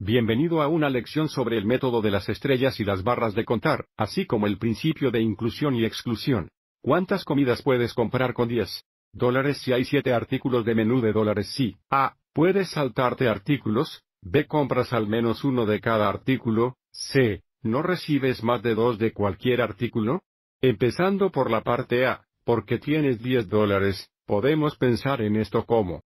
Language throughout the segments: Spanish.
Bienvenido a una lección sobre el método de las estrellas y las barras de contar, así como el principio de inclusión y exclusión. ¿Cuántas comidas puedes comprar con 10 dólares si hay 7 artículos de menú de dólares? Si A. Puedes saltarte artículos, B. Compras al menos uno de cada artículo, C. No recibes más de dos de cualquier artículo. Empezando por la parte A, porque tienes 10 dólares, podemos pensar en esto como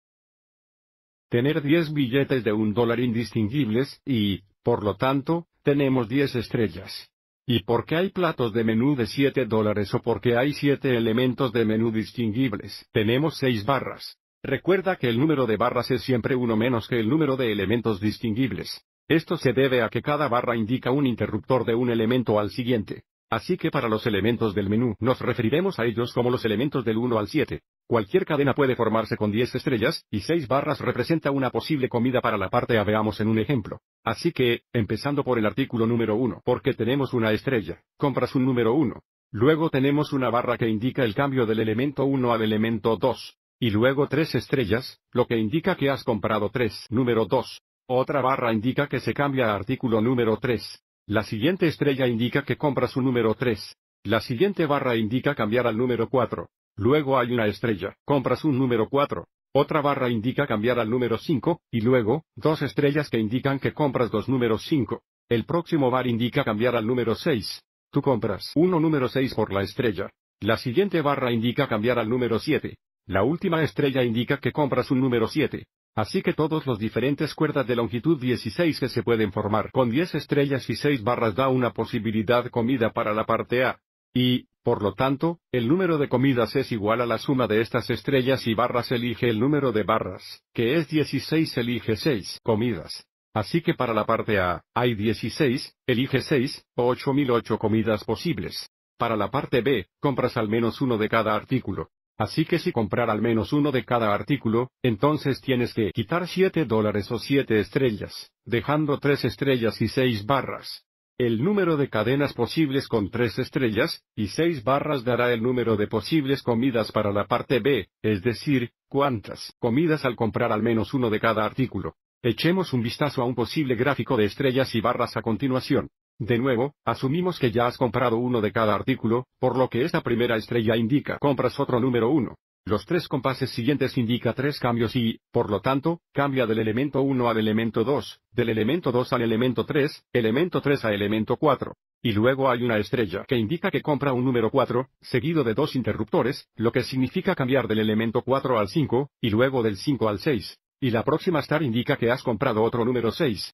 tener 10 billetes de un dólar indistinguibles, y, por lo tanto, tenemos 10 estrellas. ¿Y porque hay platos de menú de 7 dólares o porque hay 7 elementos de menú distinguibles? Tenemos 6 barras. Recuerda que el número de barras es siempre uno menos que el número de elementos distinguibles. Esto se debe a que cada barra indica un interruptor de un elemento al siguiente. Así que para los elementos del menú nos referiremos a ellos como los elementos del 1 al 7. Cualquier cadena puede formarse con 10 estrellas, y 6 barras representa una posible comida para la parte A veamos en un ejemplo. Así que, empezando por el artículo número 1, porque tenemos una estrella, compras un número 1. Luego tenemos una barra que indica el cambio del elemento 1 al elemento 2. Y luego 3 estrellas, lo que indica que has comprado 3, número 2. Otra barra indica que se cambia a artículo número 3. La siguiente estrella indica que compras un número 3. La siguiente barra indica cambiar al número 4. Luego hay una estrella, compras un número 4. Otra barra indica cambiar al número 5, y luego, dos estrellas que indican que compras dos números 5. El próximo bar indica cambiar al número 6. Tú compras uno número 6 por la estrella. La siguiente barra indica cambiar al número 7. La última estrella indica que compras un número 7. Así que todos los diferentes cuerdas de longitud 16 que se pueden formar con 10 estrellas y 6 barras da una posibilidad comida para la parte A. Y, por lo tanto, el número de comidas es igual a la suma de estas estrellas y barras elige el número de barras, que es 16 elige 6 comidas. Así que para la parte A, hay 16, elige 6, o 8008 comidas posibles. Para la parte B, compras al menos uno de cada artículo. Así que si comprar al menos uno de cada artículo, entonces tienes que quitar 7 dólares o 7 estrellas, dejando 3 estrellas y 6 barras. El número de cadenas posibles con 3 estrellas y 6 barras dará el número de posibles comidas para la parte B, es decir, cuántas comidas al comprar al menos uno de cada artículo. Echemos un vistazo a un posible gráfico de estrellas y barras a continuación. De nuevo, asumimos que ya has comprado uno de cada artículo, por lo que esta primera estrella indica compras otro número 1. Los tres compases siguientes indica tres cambios y, por lo tanto, cambia del elemento 1 al elemento 2, del elemento 2 al elemento 3, elemento 3 a elemento 4. Y luego hay una estrella que indica que compra un número 4, seguido de dos interruptores, lo que significa cambiar del elemento 4 al 5, y luego del 5 al 6. Y la próxima star indica que has comprado otro número 6,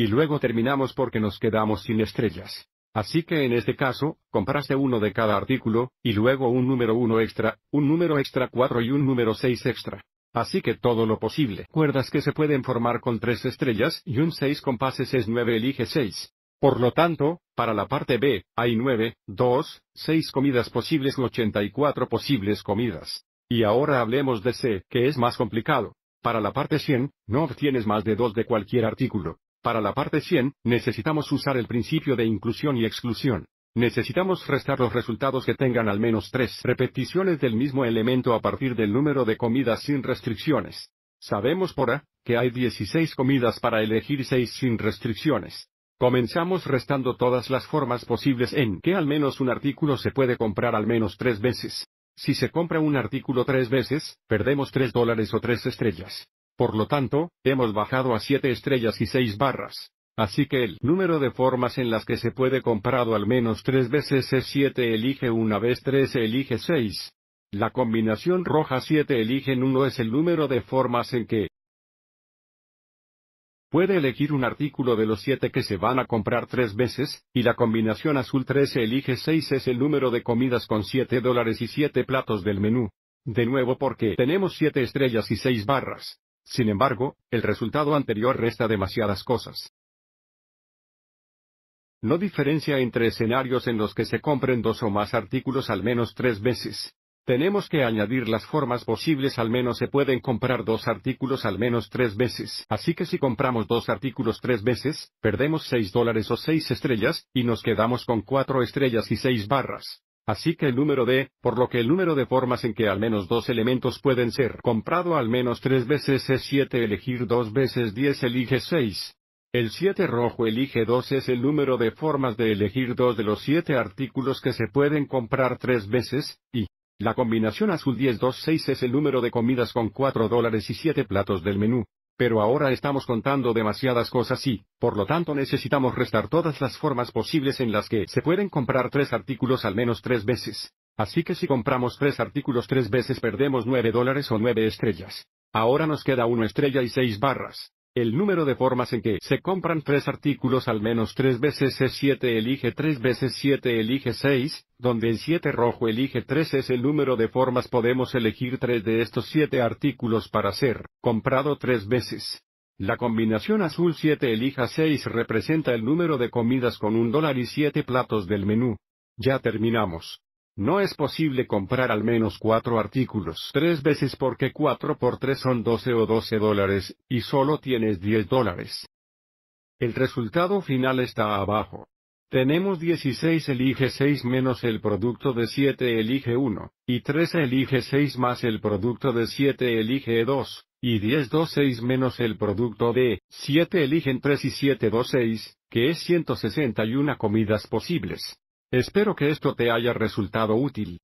y luego terminamos porque nos quedamos sin estrellas. Así que en este caso, compraste uno de cada artículo, y luego un número 1 extra, un número extra 4 y un número 6 extra. Así que todo lo posible. Cuerdas que se pueden formar con tres estrellas y un 6 compases es 9 elige 6. Por lo tanto, para la parte B, hay 9, 2, 6 comidas posibles y 84 posibles comidas. Y ahora hablemos de C, que es más complicado. Para la parte 100, no obtienes más de 2 de cualquier artículo. Para la parte 100, necesitamos usar el principio de inclusión y exclusión. Necesitamos restar los resultados que tengan al menos tres repeticiones del mismo elemento a partir del número de comidas sin restricciones. Sabemos por A, que hay 16 comidas para elegir 6 sin restricciones. Comenzamos restando todas las formas posibles en que al menos un artículo se puede comprar al menos tres veces. Si se compra un artículo tres veces, perdemos tres dólares o tres estrellas. Por lo tanto, hemos bajado a 7 estrellas y 6 barras. Así que el número de formas en las que se puede comprado al menos 3 veces es 7 elige una vez 3 elige 6. La combinación roja 7 eligen 1 es el número de formas en que puede elegir un artículo de los 7 que se van a comprar 3 veces, y la combinación azul 13 elige 6 es el número de comidas con 7 dólares y 7 platos del menú. De nuevo porque tenemos 7 estrellas y 6 barras. Sin embargo, el resultado anterior resta demasiadas cosas. No diferencia entre escenarios en los que se compren dos o más artículos al menos tres veces. Tenemos que añadir las formas posibles al menos se pueden comprar dos artículos al menos tres veces. Así que si compramos dos artículos tres veces, perdemos seis dólares o seis estrellas, y nos quedamos con cuatro estrellas y seis barras. Así que el número de, por lo que el número de formas en que al menos dos elementos pueden ser comprado al menos tres veces es 7, elegir dos veces 10 elige 6. El 7 rojo elige 2 es el número de formas de elegir dos de los siete artículos que se pueden comprar tres veces, y la combinación azul 10-2-6 es el número de comidas con 4 dólares y 7 platos del menú. Pero ahora estamos contando demasiadas cosas y, por lo tanto, necesitamos restar todas las formas posibles en las que se pueden comprar tres artículos al menos tres veces. Así que si compramos tres artículos tres veces perdemos nueve dólares o nueve estrellas. Ahora nos queda una estrella y seis barras. El número de formas en que se compran tres artículos al menos tres veces es 7 elige 3 veces 7 elige 6, donde en 7 rojo elige 3 es el número de formas podemos elegir tres de estos 7 artículos para ser comprado tres veces. La combinación azul 7 elija 6 representa el número de comidas con un dólar y 7 platos del menú. Ya terminamos. No es posible comprar al menos cuatro artículos tres veces porque cuatro por tres son 12 o 12 dólares, y solo tienes 10 dólares. El resultado final está abajo. Tenemos 16 elige 6 menos el producto de 7 elige 1, y 13 elige 6 más el producto de 7 elige 2, y 10 26 menos el producto de 7 eligen 3 y 7 2 que es 161 comidas posibles. Espero que esto te haya resultado útil.